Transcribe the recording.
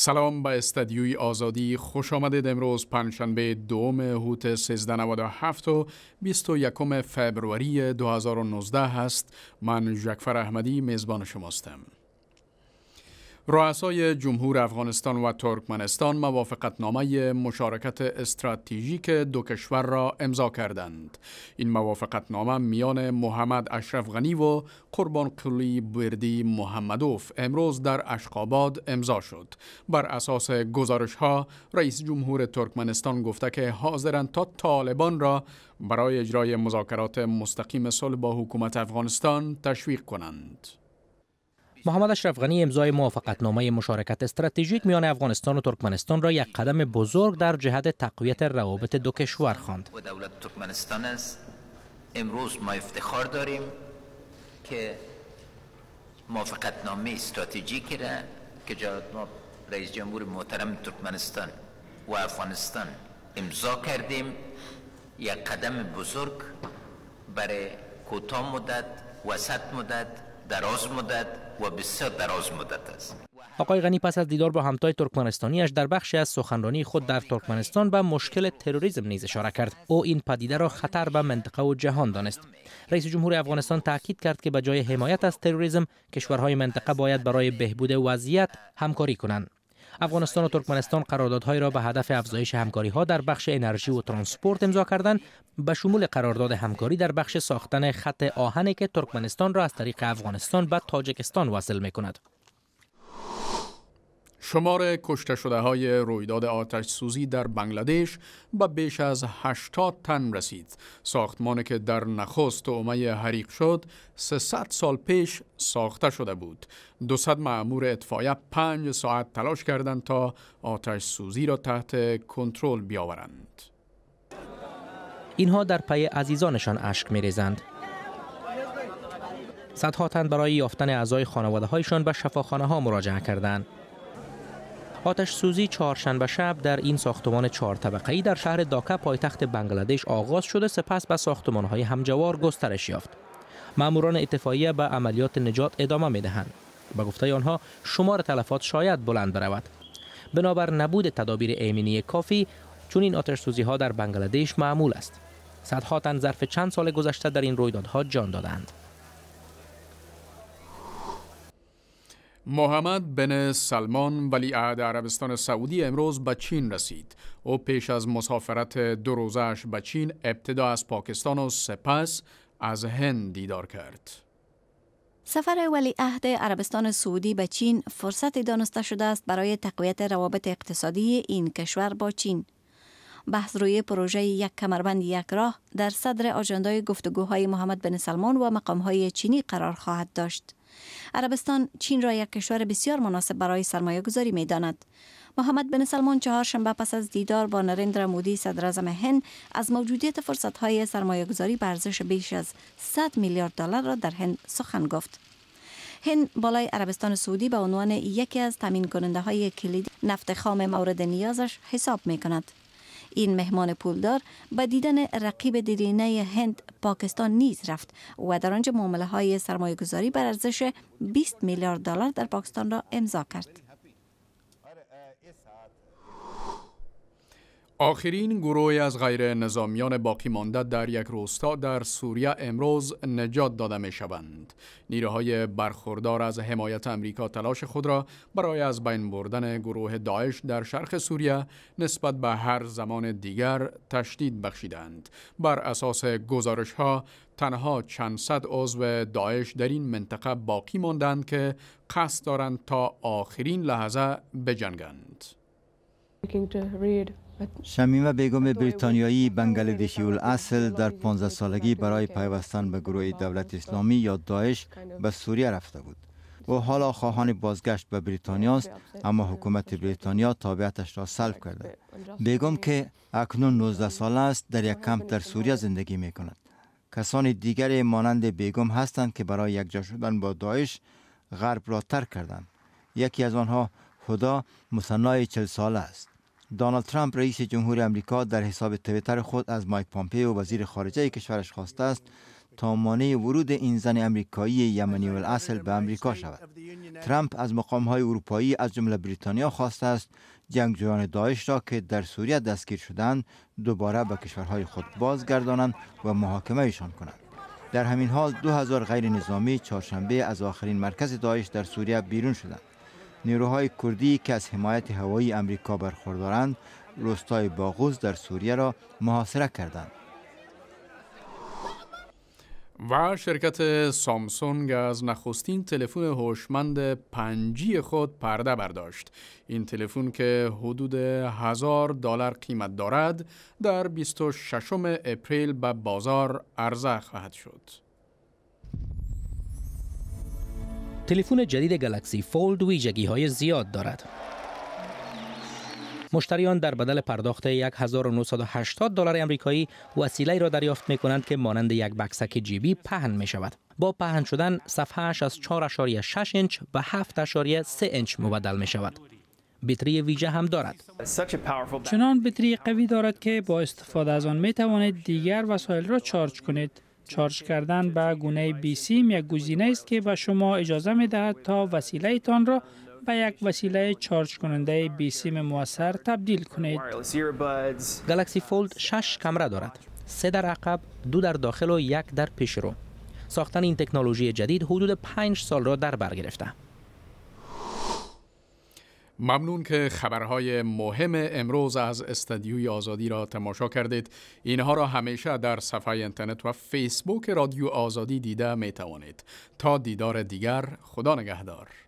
سلام به استدیوی آزادی خوش آمدید امروز پنجشنبه دوم هوت 1397 و 21 فبروری 2019 هست من جکفر احمدی میزبان شماستم رؤسای جمهور افغانستان و ترکمنستان موافقتنامه مشارکت استراتژیک دو کشور را امضا کردند. این موافقتنامه میان محمد اشرف غنی و قربان قلی بردی محمدوف امروز در اشقاباد امضا شد. بر اساس گزارش ها رئیس جمهور ترکمنستان گفته که حاضرند تا طالبان را برای اجرای مذاکرات مستقیم صلح با حکومت افغانستان تشویق کنند. محمد اشرف غنی امضای موافقتنامه مشارکت استراتژیک میان افغانستان و ترکمنستان را یک قدم بزرگ در جهت تقویت روابط دو کشور خواند. دولت ترکمنستان است امروز ما افتخار داریم که موافقتنامه استراتژیکی را که جناب ما رئیس جمهور محترم ترکمنستان و افغانستان امضا کردیم یک قدم بزرگ برای کوتاه مدت وسط مدت دراز مدت و بسیار دراز مدت است آقای غنی پس از دیدار با همتای ترکمنستانیش در بخشی از سخنرانی خود در ترکمنستان به مشکل تروریسم نیز اشاره کرد او این پدیده را خطر به منطقه و جهان دانست رئیس جمهور افغانستان تاکید کرد که به جای حمایت از تروریسم کشورهای منطقه باید برای بهبود وضعیت همکاری کنند افغانستان و ترکمنستان قراردادهای را به هدف افزایش همکاری ها در بخش انرژی و ترانسپورت امضا کردند به شمول قرارداد همکاری در بخش ساختن خط آهنی که ترکمنستان را از طریق افغانستان به تاجکستان وصل می کند. شمار کشته شده های رویداد آتش سوزی در بنگلادش به بیش از 80 تن رسید. ساختمانی که در نخست اومه حریق شد 300 سال پیش ساخته شده بود. 200 معمور اطفایه 5 ساعت تلاش کردند تا آتش سوزی را تحت کنترل بیاورند. اینها در پی عزیزانشان اشک می ریزند. صدها تن برای یافتن اعضای خانواده هایشان به شفاخانه ها مراجعه کردند. آتش سوزی چهارشنبه شب در این ساختمان چهار طبقه ای در شهر داکا پایتخت بنگلادش آغاز شده سپس به ساختمان های همجوار گسترش یافت. ماموران اتفاییه به عملیات نجات ادامه می دهند. به گفته آنها شمار تلفات شاید بلند برود. بنابر نبود تدابیر ایمنی کافی چون این آتش سوزی ها در بنگلادش معمول است. صدها تن ظرف چند سال گذشته در این رویدادها جان دادند. محمد بن سلمان ولیعهد عربستان سعودی امروز به چین رسید او پیش از مسافرت دو روزش به چین ابتدا از پاکستان و سپس از هند دیدار کرد سفر ولیعهد عربستان سعودی به چین فرصت دانسته شده است برای تقویت روابط اقتصادی این کشور با چین بحث روی پروژه یک کمربند یک راه در صدر آجندای گفتگوهای محمد بن سلمان و مقامهای چینی قرار خواهد داشت. عربستان چین را یک کشور بسیار مناسب برای سرمایه گذاری می داند. محمد بن سلمان چهارشنبه پس از دیدار با نرندر مودی صدر هند از موجودیت فرصت های سرمایه گذاری به ارزش بیش از 100 میلیارد دلار را در هند سخن گفت. هند بالای عربستان سعودی به عنوان یکی از تامین کننده های کلید نفت خام مورد نیازش حساب می کند. این مهمان پولدار به دیدن رقیب دیرینه هند پاکستان نیز رفت و در آنجا معامله های سرمایه گذاری بر ارزش 20 میلیارد دلار در پاکستان را امضا کرد. آخرین گروه از غیر نظامیان باقی مانده در یک روستا در سوریه امروز نجات داده می شوند. نیروهای برخوردار از حمایت امریکا تلاش خود را برای از بین بردن گروه داعش در شرق سوریه نسبت به هر زمان دیگر تشدید بخشیدند. بر اساس گزارش ها تنها چند صد عضو داعش در این منطقه باقی ماندند که قصد دارند تا آخرین لحظه بجنگند. شمیمه بیگم بریتانیایی بنگلادشی اصل در 15 سالگی برای پیوستن به گروه دولت اسلامی یا داعش به سوریه رفته بود. او حالا خواهان بازگشت به بریتانیا است اما حکومت بریتانیا تابعتش را سلب کرده. بیگم که اکنون 19 ساله است در یک کمپ در سوریه زندگی می کند. کسان دیگر مانند بیگم هستند که برای یکجا شدن با داعش غرب را ترک کردند. یکی از آنها خدا مصنای چل ساله است. دونالد ترامپ رئیس جمهور امریکا در حساب تویتر خود از مایک پامپیو وزیر خارجه کشورش خواسته است تا مانع ورود این زن امریکایی یمنی الاصل به امریکا شود. ترامپ از مقام های اروپایی از جمله بریتانیا خواسته است جنگجویان داعش را که در سوریه دستگیر شدند دوباره به کشورهای خود بازگردانند و محاکمه ایشان کنند. در همین حال دو هزار غیر نظامی چهارشنبه از آخرین مرکز داعش در سوریه بیرون شدند. نیروهای کردی که از حمایت هوایی امریکا برخوردارند روستای باغوز در سوریه را محاصره کردند و شرکت سامسونگ از نخستین تلفن هوشمند پنجی خود پرده برداشت این تلفن که حدود هزار دلار قیمت دارد در 26 اپریل به بازار عرضه خواهد شد تلفن جدید گلکسی فولد ویژگی های زیاد دارد. مشتریان در بدل پرداخت 1980 دلار امریکایی وسیله را دریافت می کنند که مانند یک بکسک جیبی پهن می شود. با پهن شدن اش از 4.6 اینچ به 7.3 اینچ مبدل می شود. بیتری ویژه هم دارد. چنان بیتری قوی دارد که با استفاده از آن می توانید دیگر وسایل را چارج کنید. چارج کردن به گونه بی سیم یک گزینه است که به شما اجازه می دهد تا وسیله تان را به یک وسیله چارج کننده بی سیم موثر تبدیل کنید. گلکسی فولد 6 کمره دارد. سه در عقب، دو در داخل و یک در پیش رو. ساختن این تکنولوژی جدید حدود 5 سال را در بر گرفته. ممنون که خبرهای مهم امروز از استدیوی آزادی را تماشا کردید اینها را همیشه در صفحه اینترنت و فیسبوک رادیو آزادی دیده می توانید تا دیدار دیگر خدا نگهدار